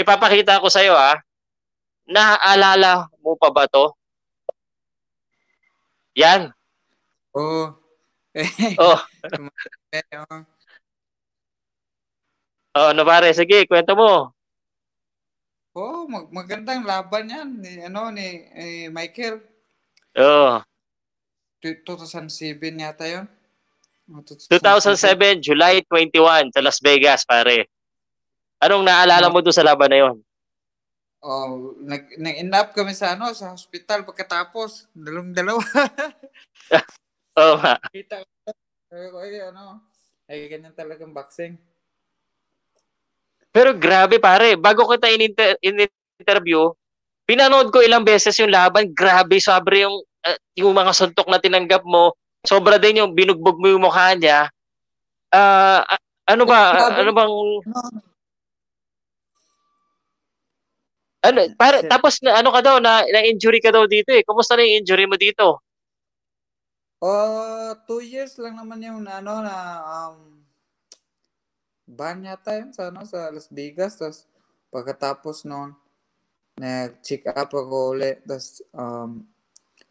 May papakita sa iyo ah. Naaalala mo pa ba to? Yan. Oo. Oh. oh. oh, ano pare? Sige, kwento mo. oh, mag- magandang laban yan ni, ano, ni eh, Michael. Oo. Oh. 2007 yata yun. 2007, 2007, July 21 sa Las Vegas, pare. Anong naalala ah. mo doon sa laban na yon? Oh, nag nag-end up kami sa ano sa hospital pagkatapos, dalawang-dalawa. oh, ma. Kita ko ano, ay ganyan talagang boxing. Pero grabe pare, bago kita in-inter- in-interview, pinanood ko ilang beses yung laban, grabe sobra yung uh, yung mga suntok na tinanggap mo, sobra din yung binugbog mo yung mukha niya. Uh, ano ba? Grabe. Ano bang ano, Ano, para, tapos na, ano ka daw, na, na-injury ka daw dito eh. Kumusta na yung injury mo dito? Uh, two years lang naman yung ano na um, ban yata yun sa, ano, sa Las Vegas. Tapos pagkatapos noon, nag-check up ako ulit. Tapos um,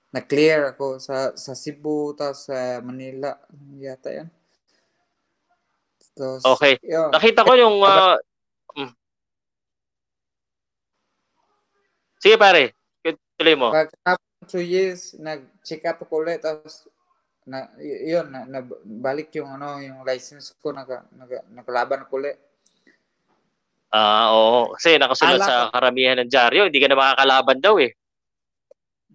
na-clear ako sa, sa Cebu, tapos sa Manila. Yata yan. Tapos, okay. Yun. Nakita ko yung, uh, Sige pare, tuloy mo. Pagkatapos 2 years, nag-check up ko ulit. Tapos, na, yun, na, na, balik yung, ano, yung license ko, naka, naka, nakalaban ko ulit. Ah, uh, oo. Kasi nakasunod Alak. sa karamihan ng dyaryo, hindi ka na makakalaban daw eh.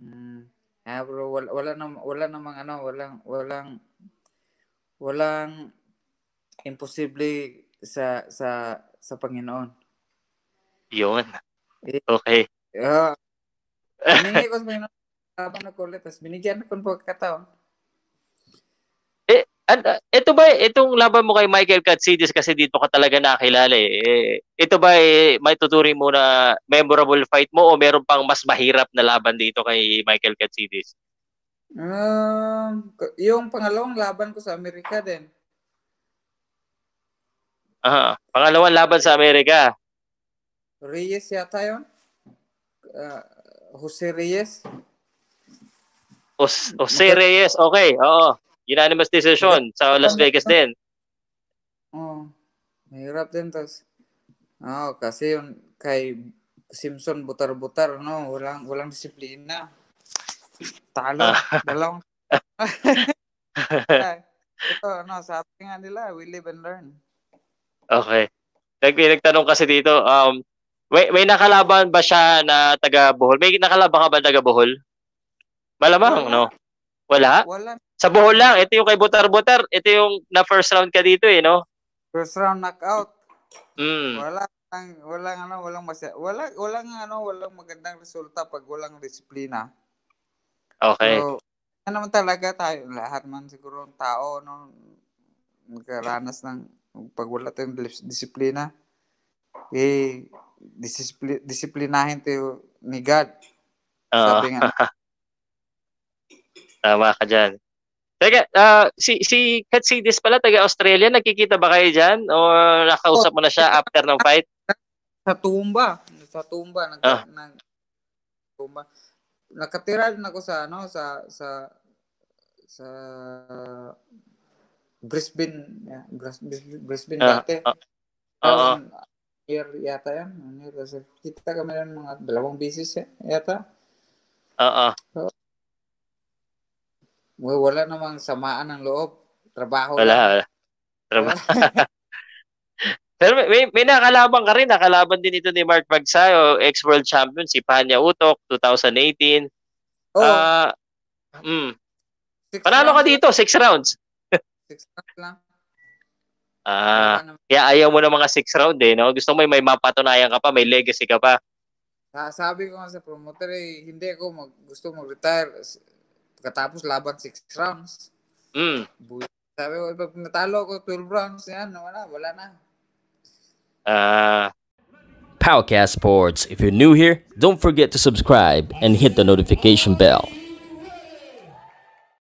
Mm. ah, bro, wala, wala, na, wala namang ano, walang, walang, walang imposible sa sa sa Panginoon. Yun. Eh, okay. Yeah. Humingi ko sa na nagulit, tapos binigyan ko ng pagkataon. Eh, and, uh, ito ba, itong laban mo kay Michael Katsidis kasi dito ka talaga nakilala eh. eh ito ba, eh, may tuturing mo na memorable fight mo o meron pang mas mahirap na laban dito kay Michael Katsidis? Um, yung pangalawang laban ko sa Amerika din. Aha, pangalawang laban sa Amerika. Reyes yata yun? uh, Jose Reyes. Os, Jose Reyes, okay. Oo. Unanimous decision sa Las Vegas din. Oo. Oh, mahirap din tas. Oo, oh, kasi yun kay Simpson butar-butar no, walang walang disiplina. Talo, ah. dalawang. Ito, no, sa nga nila, we live and learn. Okay. Nag nagtanong kasi dito, um, may, may nakalaban ba siya na taga Bohol? May nakalaban ka ba taga Bohol? Malamang, no? Wala? Wala. Sa Bohol lang. Ito yung kay Butar Butar. Ito yung na first round ka dito eh, no? First round knockout. Mm. Wala ang walang ano, walang masaya. Wala walang ano, walang magandang resulta pag walang disiplina. Okay. So, ano naman talaga tayo lahat man siguro ng tao no nagkaranas ng pag wala tayong disiplina eh disipli- disiplinahin tayo ni God. Oo. Sabi nga. Tama ka dyan. Teka, uh, si, si Katsidis pala, taga-Australia, nakikita ba kayo dyan? O nakausap mo na siya oh. after ng fight? Sa tumba. Sa tumba. Nag, oh. nag, tumba. Nakatira din ako sa, ano, sa, sa, sa Brisbane, yeah, Brisbane, Brisbane uh, dati. Uh, uh, year yata yan. One ano year. Kasi kita kami ng mga dalawang bisis yata. Oo. So, wala namang samaan ng loob. Trabaho. Wala, lang. wala. Trabaho. Pero may, may nakalaban ka rin. Nakalaban din ito ni Mark Bagsayo, ex-world champion, si Panya Utok, 2018. Oh. Uh, mm. Panalo ka dito, six rounds. six rounds lang. Ah, kaya ayaw mo ng mga six round eh, no? Gusto mo may, may mapatunayan ka pa, may legacy ka pa. Sabi ko nga sa promoter eh, hindi ako mag, gusto mag-retire. Katapos laban six rounds. Mm. Sabi ko, pag natalo ko 12 rounds, yan, wala, wala na. Ah. Uh, Powercast Sports. If you're new here, don't forget to subscribe and hit the notification bell.